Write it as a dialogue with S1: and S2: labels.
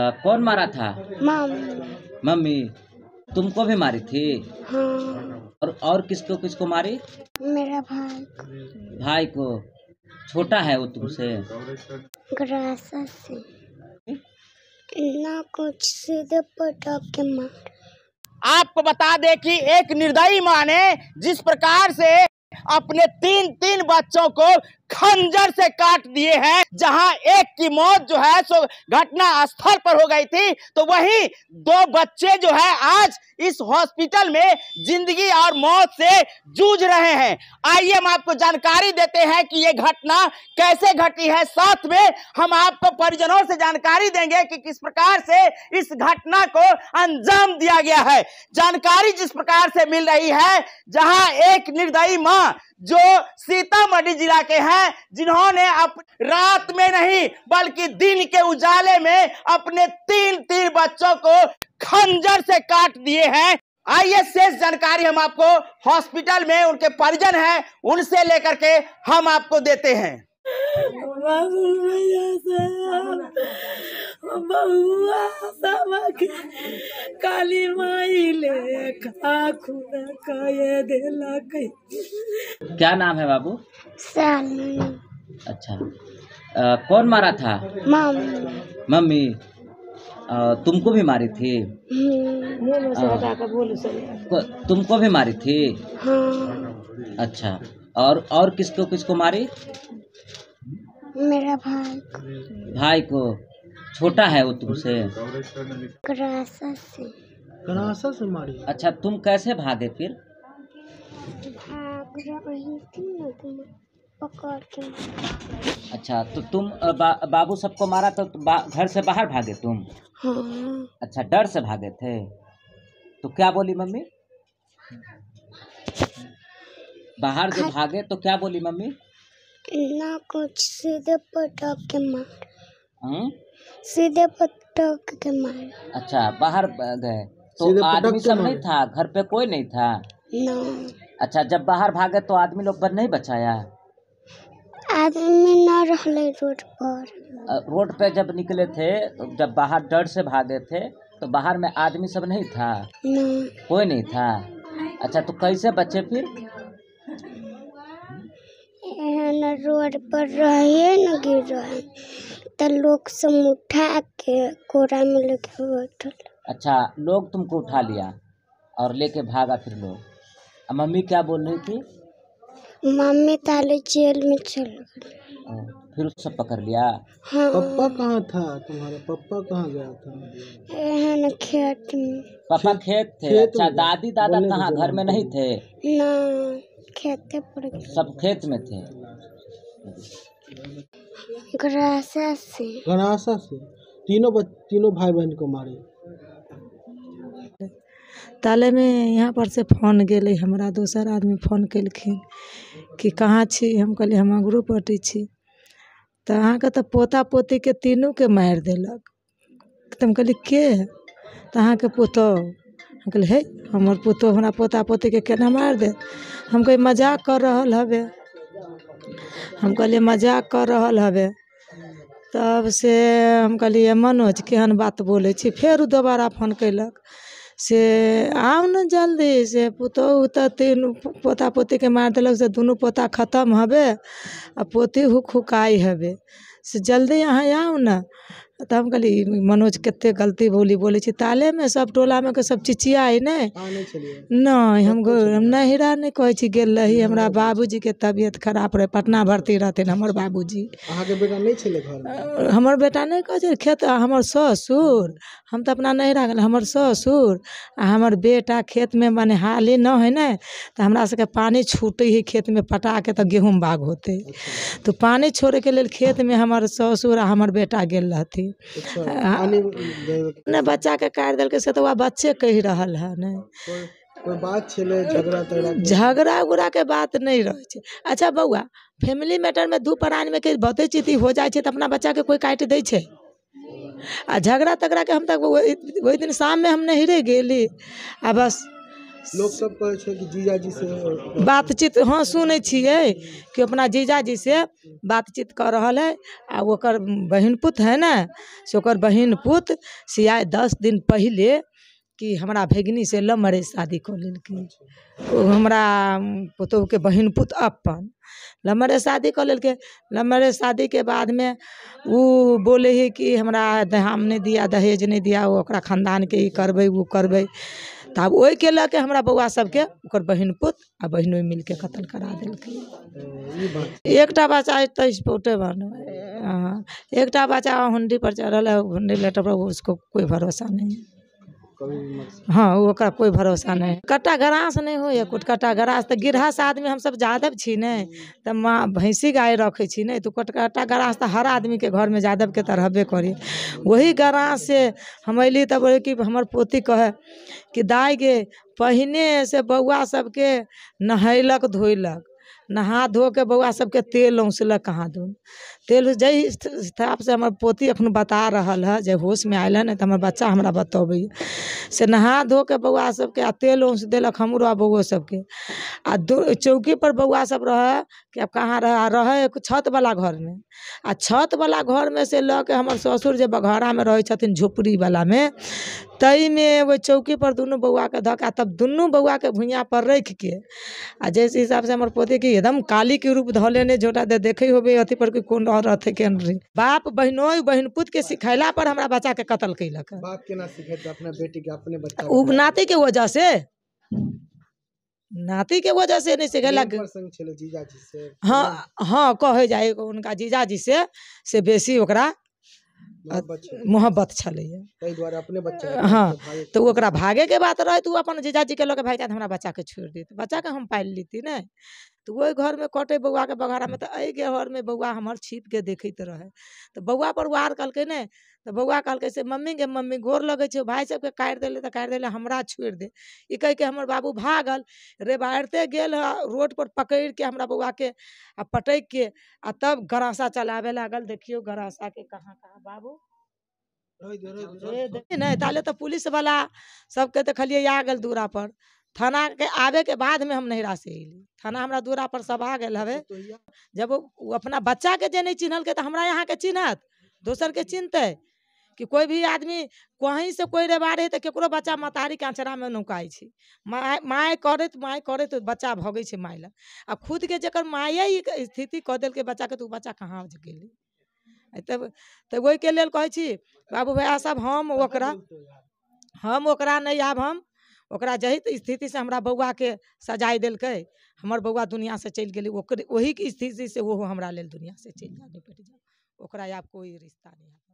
S1: आ, कौन मारा था मम्मी मम्मी तुमको भी मारी थी हाँ। और और किसको किसको मारी मेरा भाई भाई को छोटा है वो तुमसे से हम्म? ना कुछ सीधे के मार आपको बता दे कि एक निर्दयी माँ ने जिस प्रकार से अपने तीन तीन बच्चों को खंजर से काट दिए हैं जहां एक की मौत जो है सो घटना स्थल पर हो गई थी तो वहीं दो बच्चे जो है आज इस हॉस्पिटल में जिंदगी और मौत से जूझ रहे हैं आइए हम आपको जानकारी देते हैं कि ये घटना कैसे घटी है साथ में हम आपको परिजनों से जानकारी देंगे कि किस प्रकार से इस घटना को अंजाम दिया गया है जानकारी जिस प्रकार से मिल रही है जहां एक निर्दयी मां जो सीतामढ़ी जिला के हैं जिन्होंने रात में नहीं बल्कि दिन के उजाले में अपने तीन तीन बच्चों को खंजर से काट दिए हैं आइए शेष जानकारी हम आपको हॉस्पिटल में उनके परिजन हैं उनसे लेकर के हम आपको देते हैं
S2: काली माई ले
S1: क्या नाम है बाबू अच्छा आ, कौन मारा था
S2: मम्मी
S1: मम्मी तुमको भी मारी थी
S2: हम्म।
S1: तुमको भी मारी थी
S2: हाँ।
S1: अच्छा और और किसको किसको मारी मेरा भाई भाई को छोटा है वो तुमसे से क्रासा से मारी अच्छा तुम कैसे भागे फिर अच्छा तो तुम बा, बाबू सबको मारा तो घर से बाहर भागे तुम हाँ। अच्छा डर से भागे थे तो क्या बोली मम्मी बाहर जो हाँ। भागे तो क्या बोली मम्मी ना कुछ सीधे पटक के मार हम्म? सीधे पटक के मार अच्छा बाहर गए तो आदमी सब नहीं था घर पे कोई नहीं था ना अच्छा जब बाहर भागे तो आदमी लोग पर नहीं बचाया आदमी ना रहले रोड पर रोड पे जब निकले थे तो जब बाहर डर से भागे थे तो बाहर में आदमी सब नहीं था ना कोई नहीं था अच्छा तो कैसे बचे फिर न रोड पर रहे न गिर रहे तो लोग सब उठा के कोरा में लेके बैठल अच्छा लोग तुमको उठा लिया और लेके भागा फिर लोग मम्मी क्या बोल रही थी मम्मी ताले जेल में चल गई फिर सब पकड़ लिया हाँ पप्पा कहाँ था तुम्हारा पप्पा कहाँ गया था ना खेत में पापा खेत थे खेत अच्छा दादी दादा कहाँ घर में नहीं थे ना खेत पर सब खेत में थे
S2: घरासा से
S1: से तीनों बच, तीनों भाई बहन को मारे
S2: ताले में यहाँ पर से फोन गए हमारा दोसर आदमी फोन कलखिन कि कहाँ छी हम कल हम अगरू पटी छी तो अहाँके तो पोता पोती पोतीके तीनूके मारि देलक तऽ हम कहलिए के अहाँ के पुतहु हम कहलिए हे हमर पुतहु हमरा पोता के केना मार दे हम कोई मजाक कर रहा हवे हम कहे मजाक कर रहा हवे तब से हम कहलियै मनोज केहन बात बोले छी दोबारा फोन कैलक से आउ न जल्दी से पुतहु तो तीन पोता के मार दिलक से दुनू पोता खत्म हवे आ पोती हुक हुकाइ हवे से जल्दी अहाँ आउ ने तो हम कहलिए मनोज कते गलती बोली बोले ताले में सब टोला के सब है ना नहीं हम नहिरा नहि कहै छी गेल रही जी के तबियत खराब रहे पटना भर्ती रहते हमारे बाबू जी हमारे बेटा नहीं कहे खेत हमार ससुर हम तो अपना नहिरा गेल हमार ससुर आ हमर बेटा खेतमे मने हाली ना हइ ने तऽ हमरा सबके ही खेत में पटा के तो गेहूँ बाग अच्छा। पानी छोड़े के लिए खेत में हमारे ससुर आ हमार बेटा गल रहती अच्छा, न बच्चा के काटि दिल्क से तो वह बच्चे कह रहा है न हाँ, झगड़ा उगड़ा के बात नहीं रहै अच्छा बउआ फैमिली मैटर में दू प्राणमे में बहुते चीती हो जाए तो अपना बच्चा के कोई काटि दै आ झगड़ा तगड़ा के हम तक वही दिन में हम नहिरे गेली आ बस लोग सब
S1: जीजा हाँ, जी से
S2: बातचीत हाँ सुन कि अपना जीजा जी से बातचीत कर रहा है आ ओकर पुत है ना से ओकर पुत से आए दस दिन पहले कि हमारा भगिनी से लव शादी कऽ लेलखिन ओ हमरा पुतहुके पुत अपन लव शादी शादी के लेलकै शादी के बाद में उ बोले ही कि हमारा हम नहीं दिया दहेज नहीं दिया खानदान के ही करबै वो करबै तब आब के हमरा हमारा बउआ सबके बहन पुत आ मिल के कत्ल करा दिल एक बच्चा एतऽ स्पोटे बन एक बच्चा हुंडी पर चढ़ल है हुंडी लेटर पर उसको कोई भरोसा नहीं है हाँ का कोई भरोसा नहीं कट्टा ग्रास नहीं हो या कुट कट्टा ग्रास तो गिरहस आदमी सब जादव छी ने तो माँ भैंसी गाय रखे छी ने तो कुट कट्टा ग्रास तो हर आदमी के घर में जादव के तरह बे करी वही ग्रास से हम अली तब कि हमार पोती कहे कि दाय गे पहिने से बौआ सबके नहैलक धोलक नहा धो के बौआ सबके तेल औसलक कहाँ धो तेल जै हिसाब से हमारे पोती अखन बता है हँ होश में आयल है तो हमारे बच्चा हमरा बतबैए से नहा धो के बौआ सबके आ तेल औँस दिलक हमरो आ बौओ सभके आ चौकी पर बौआ सब रह कि आब कहाँ छत वाला घर में आ घर में से ससुर जो बघरा में रहे झोपड़ी वाला में तई में वो चौकी पर दोनों बौआ के आ तब दुनू पर रख के आ जैसे हिसाब से हमारे पोती कि एकदम काली के रूप धऽ लेने जोटा दे देखे होबे अथी पर कि रह और रथे के अंदर बाप बहनो बहन पुत के सिखेला पर हमारा बच्चा के कतल कैलक बाप के नाती के वजह से नाती के वजह से नहीं सिखेलक हाँ हाँ कहे जाए उनका जीजा जी से से बेसी ओकरा मोहब्बत छे अपने हाँ तो ओकरा भागे के बात रहे तो अपन जीजा जी के लोग भाग जाए हमारा बच्चा के छोड़ दी बच्चा के हम पाल लेती ना तो के बघारा हम्म। में तो अग घर में बउआ हमार छिप के देखैत रहे तो बौआ पर वार केलकै ने बउआ बौआ के से मम्मी गे मम्मी गोर छो भाई सब के काटि दिले तो काट दिले हमरा छोड़ दे कह के हमार बाबू भागल पर गेल के पकड़िके हमरा के आ पटक के आ तब गरासा चलावे लागल देखियौ के कहाँ कहाँ बाबू तो पुलिस वाला सबके तो देखलियै आ दूरा दूरापर थाना के आवे के बाद में हम नैहरा से अली थाना हमारा दूरा पर सब आ गए हवे अच्छा, तो जब अपना बच्चा के जे नहीं चिन्हल के तो हमारा यहाँ के चिन्हत दोसर के चिन्हते कि कोई भी आदमी कहीं से कोई रेबारे तो केकरो बच्चा मतारी के आँचरा में नौकाय छै माय माय करैत माय तो बच्चा भगे माय लग आ खुद के जर माये स्थिति दिल के बच्चा के तऽ बच्चा कहाँ गल तब तऽ वही के लिए कहे बाबू भैया सब हम ओकरा तो हम ओकरा आब हम ओकरा जहित से हमरा बौआके सजाय देलकै हमर बौआ दुनिआसँ चलि गेलै ओकर ओहीके स्थितिसँ ओहो हमरा लेल दुनिया से चल निपटि जाय ओकरा आप कोई रिश्ता नहीं